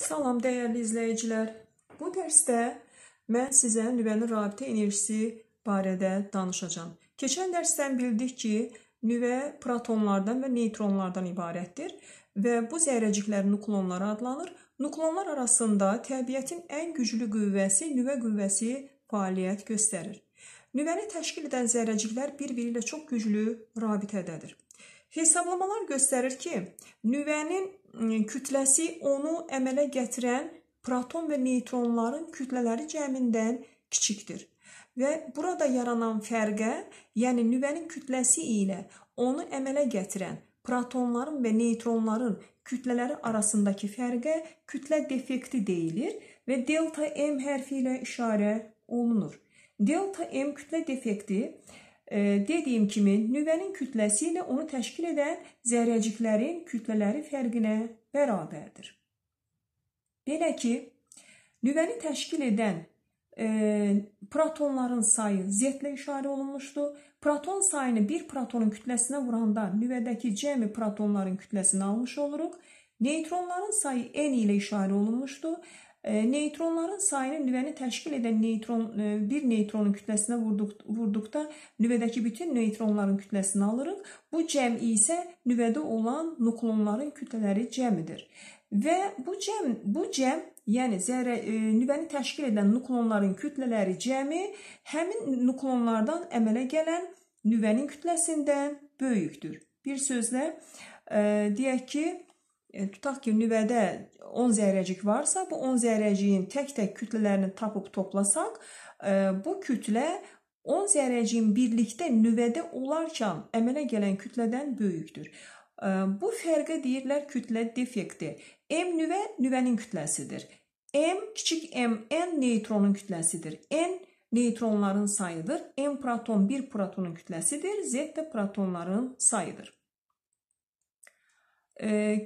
Salam dəyərli izləyicilər. Bu dərsdə mən sizə nüvənin rabitə enerjisi barədə danışacağam. Keçən dərsdən bildik ki, nüvə protonlardan və neytronlardan ibarətdir və bu zərrəciklər nuklonlar adlanır. Nuklonlar arasında təbiətin ən güclü qüvvəsi nüvə qüvvəsi fəaliyyət göstərir. Nüvəni təşkil edən zərrəciklər bir-biri ilə çox güclü rabitədədir. Hesablamalar göstərir ki, nüvənin kütləsi onu əmələ gətirən proton və neytronların kütlələri cəmindən kiçikdir. Və burada yaranan fərqə, yəni nüvənin kütləsi ilə onu əmələ gətirən protonların və neytronların kütlələri arasındakı fərqə kütlə defekti deyilir və delta m hərfi ilə işarə olunur. Delta m kütlə defekti Dediyim kimi, nüvənin kütləsi ilə onu təşkil edən zərrəciklərin kütlələri fərqinə bərabərdir. Belə ki, nüvəni təşkil edən e, protonların sayı Z-lə işarə olunmuşdur. Proton sayını bir protonun kütləsinə vuranda nüvədəki cəmi protonların kütləsini almış oluruq. Neytronların sayı N ilə işarə olunmuşdur. Neytronların sayını nüvəni təşkil edən neytron e, bir neytronun kütləsinə vurduq, vurduqda nüvədəki bütün neytronların kütləsini alırıq. Bu cəmi isə nüvədə olan nuklonların kütlələri cəmidir. Və bu cəm bu cəm Yəni zərə e, nüvəni təşkil edən nuklonların kütlələri cəmi həmin nuklonlardan əmələ gələn nüvənin kütləsindən böyükdür. Bir sözlə e, deyək ki, E, tutaq ki, nüvədə 10 zərrəcik varsa, bu 10 zərrəciyin tək-tək kütlələrini tapıb toplasaq, e, bu kütlə 10 zərrəciyin birlikdə nüvədə olarkən əmələ gələn kütlədən böyükdür. E, bu fərqə deyirlər kütlə defekti. M nüvə nüvənin kütləsidir. M kiçik m n neytronun kütləsidir. N neytronların sayıdır. M proton 1 protonun kütləsidir. Z də protonların sayıdır.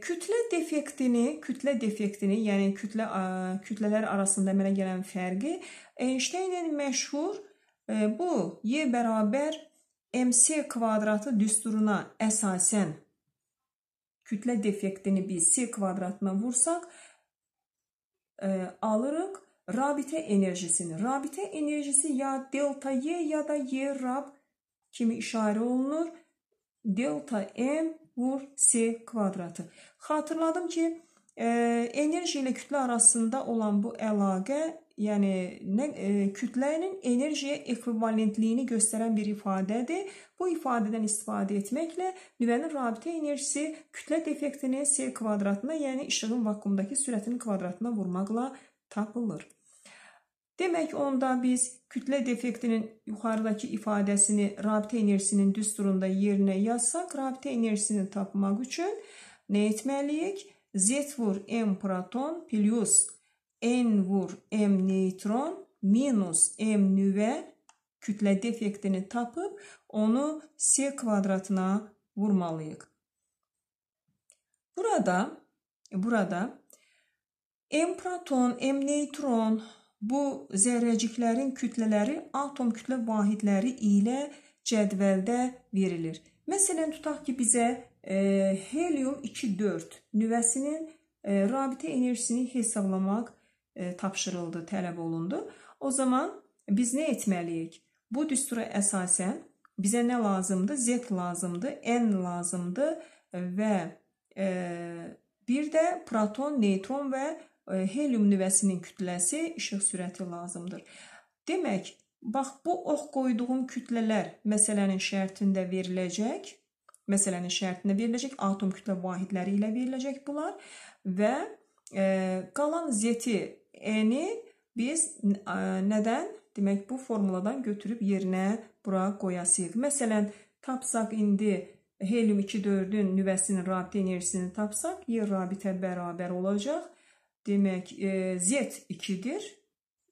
Kütlə defektini, kütlə defektini, yəni kütlə kütlələr arasında əmələ gələn fərqi Einsteinin məşhur e, bu y bərabər mc kvadratı düsturuna əsasən kütlə defektini biz c kvadratına vursaq e, alırıq rabitə enerjisini. Rabitə enerjisi ya delta y ya da y rab kimi işarə olunur. Delta m vur S kvadratı. Xatırladım ki, e, enerji ilə kütlə arasında olan bu əlaqə, yəni nə, e, kütlənin enerjiyə ekvivalentliyini göstərən bir ifadədir. Bu ifadədən istifadə etməklə nüvənin rabitə enerjisi kütlə defektinin S kvadratına, yəni işığın vakuumdakı sürətinin kvadratına vurmaqla tapılır. Demək onda biz kütlə defektinin yuxarıdakı ifadəsini rabitə enerjisinin düsturunda yerinə yazsaq, rabitə enerjisini tapmaq üçün nə etməliyik? Z vur M proton plus N vur M neytron minus M nüvə kütlə defektini tapıb onu S kvadratına vurmalıyıq. Burada burada M proton, M neytron Bu zərrəciklərin kütlələri atom kütlə vahidləri ilə cədvəldə verilir. Məsələn, tutaq ki, bizə e, helium 2-4 nüvəsinin e, rabitə enerjisini hesablamaq e, tapşırıldı, tələb olundu. O zaman biz nə etməliyik? Bu düstura əsasən bizə nə lazımdır? Z lazımdır, N lazımdır və e, bir də proton, neytron və E, helium nüvəsinin kütləsi işıq sürəti lazımdır. Demək, bax bu ox qoyduğum kütlələr məsələnin şərtində veriləcək. Məsələnin şərtində veriləcək atom kütlə vahidləri ilə veriləcək bunlar və e, qalan zeti n-i biz e, nədən? Demək bu formuladan götürüb yerinə bura qoyasıq. Məsələn, tapsaq indi helium 2-4-ün nüvəsinin rabitə enerjisini tapsaq, yer rabitə bərabər olacaq Demək, e, Z 2-dir.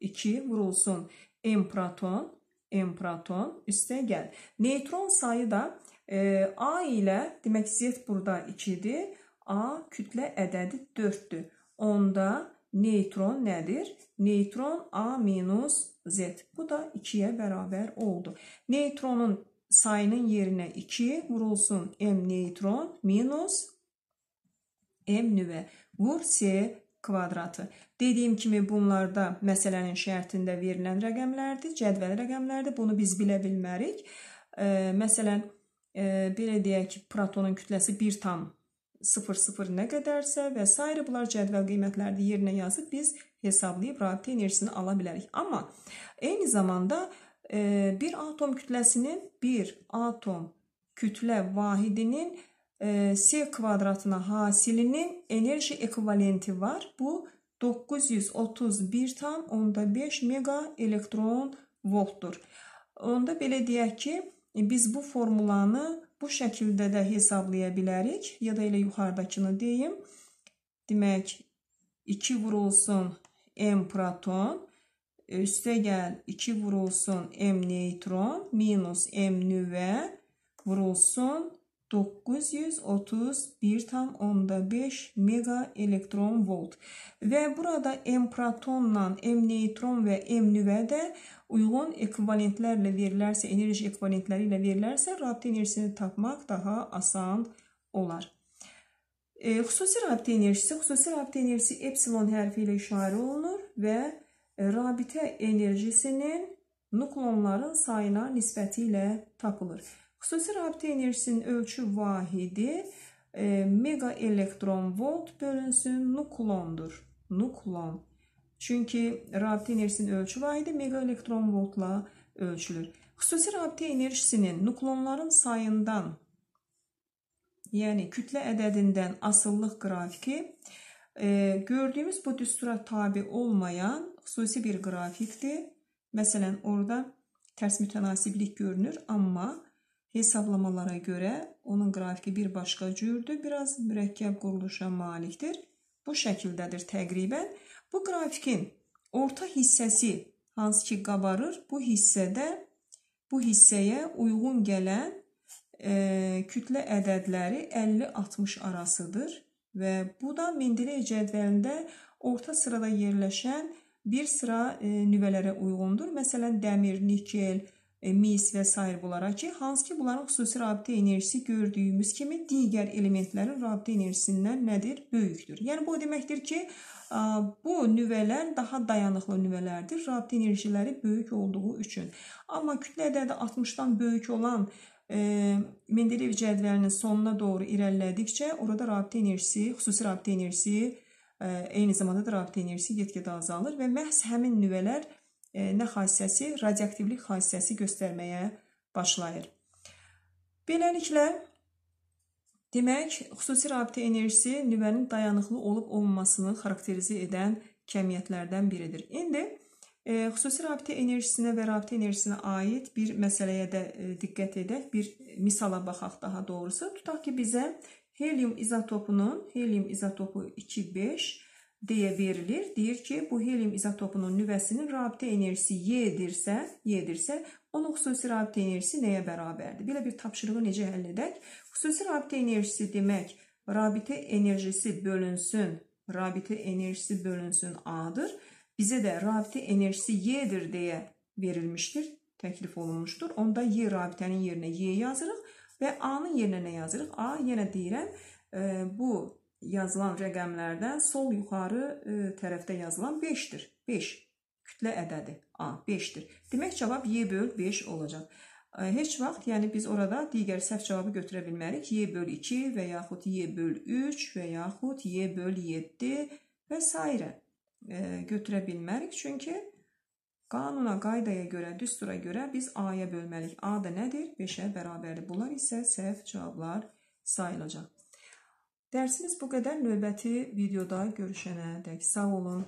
2 vurulsun. M proton, M proton üstə gəl. Neytron sayı da e, A ilə, demək Z burada 2-dir. A kütlə ədədi 4-dür. Onda neytron nədir? Neytron A minus Z. Bu da 2-yə bərabər oldu. Neytronun sayının yerinə 2 vurulsun M neytron minus M nüvə. Vur S kvadratı. Dediyim kimi bunlarda məsələnin şərtində verilən rəqəmlərdir, cədvəl rəqəmlərdir. Bunu biz bilə bilmərik. E, məsələn, e, belə deyək ki, protonun kütləsi 1.00 nə qədərsə və s. bunlar cədvəl qiymətlərini yerinə yazıb biz hesablayıb rabitə enerjisini ala bilərik. Amma eyni zamanda e, bir atom kütləsinin bir atom kütlə vahidinin e, S kvadratına hasilinin enerji ekvivalenti var. Bu 931 tam onda 5 mega elektron voltdur. Onda belə deyək ki, biz bu formulanı bu şəkildə də hesablaya bilərik. Ya da elə yuxarıdakını deyim. Demək, 2 vurulsun M proton, üstə gəl 2 vurulsun M neytron, minus M nüvə vurulsun 931,5 mega elektron volt. Ve burada M protonla M neytron ve M nüvə də uyğun ekvivalentlərlə verilərsə, enerji ekvivalentləri ilə verilərsə, rabitə enerjisini tapmaq daha asan olar. E, xüsusi rabitə enerjisi, xüsusi rabitə enerjisi epsilon hərfi ilə işarə olunur və e, rabitə enerjisinin nuklonların sayına nisbəti ilə tapılır. Xüsusi rabitə enerjisinin ölçü vahidi e, mega elektron volt bölünsün nuklondur. Nuklon. Çünki rabitə enerjisinin ölçü vahidi mega elektron voltla ölçülür. Xüsusi rabitə enerjisinin nuklonların sayından, yəni kütlə ədədindən asıllıq qrafiki e, gördüyümüz bu düstura tabi olmayan xüsusi bir qrafikdir. Məsələn, orada tərs mütənasiblik görünür, amma Hesablamalara görə onun qrafiki bir başqa cürdür, biraz mürəkkəb quruluşa malikdir. Bu şəkildədir təqribən. Bu qrafikin orta hissəsi hansı ki qabarır, bu hissədə bu hissəyə uyğun gələn e, kütlə ədədləri 50-60 arasıdır və bu da Mendeleyev cədvəlində orta sırada yerləşən bir sıra e, nüvələrə uyğundur. Məsələn, dəmir, nikel, E, mis və sair bunlara ki, hansı ki, bunların xüsusi rabitə enerjisi gördüyümüz kimi digər elementlərin rabitə enerjisindən nədir? Böyükdür. Yəni bu o deməkdir ki, bu nüvələr daha dayanıqlı nüvələrdir. Rabitə enerjiləri böyük olduğu üçün. Amma kütlə ədədi 60-dan böyük olan e, Mendeleyev cədvəlinin sonuna doğru irəlilədikcə orada rabitə enerjisi, xüsusi rabitə enerjisi, e, eyni zamanda da rabitə enerjisi get-gedə azalır və məhz həmin nüvələr nə xassəsi? Radioaktivlik xassəsi göstərməyə başlayır. Beləliklə, demək, xüsusi rabitə enerjisi nüvənin dayanıqlı olub-olmamasını xarakterizə edən kəmiyyətlərdən biridir. İndi e, xüsusi rabitə enerjisinə və rabitə enerjisinə aid bir məsələyə də e, diqqət edək, bir misala baxaq daha doğrusu. Tutaq ki, bizə helium izotopunun, helium izotopu 2,5 deyə verilir. Deyir ki, bu helium izotopunun nüvəsinin rabitə enerjisi Y-dirsə, Y-dirsə, onun xüsusi rabitə enerjisi nəyə bərabərdir? Belə bir tapşırığı necə həll edək? Xüsusi rabitə enerjisi demək, rabitə enerjisi bölünsün, rabitə enerjisi bölünsün A-dır. Bizə də rabitə enerjisi Y-dir deyə verilmişdir, təklif olunmuşdur. Onda Y rabitənin yerinə Y yazırıq və A-nın yerinə nə yazırıq? A yenə deyirəm, e, bu yazılan rəqəmlərdə sol yuxarı ə, e, tərəfdə yazılan 5-dir. 5 kütlə ədədi. A 5-dir. Demək cavab Y böl 5 olacaq. Ə, e, heç vaxt, yəni biz orada digər səhv cavabı götürə bilmərik. Y böl 2 və yaxud Y böl 3 və yaxud Y böl 7 və s. Ə, e, götürə bilmərik. Çünki Qanuna, qaydaya görə, düstura görə biz A-ya bölməliyik. A da nədir? 5-ə bərabərdir. Bunlar isə səhv cavablar sayılacaq. Dərsimiz bu qədər. Növbəti videoda görüşənədək sağ olun.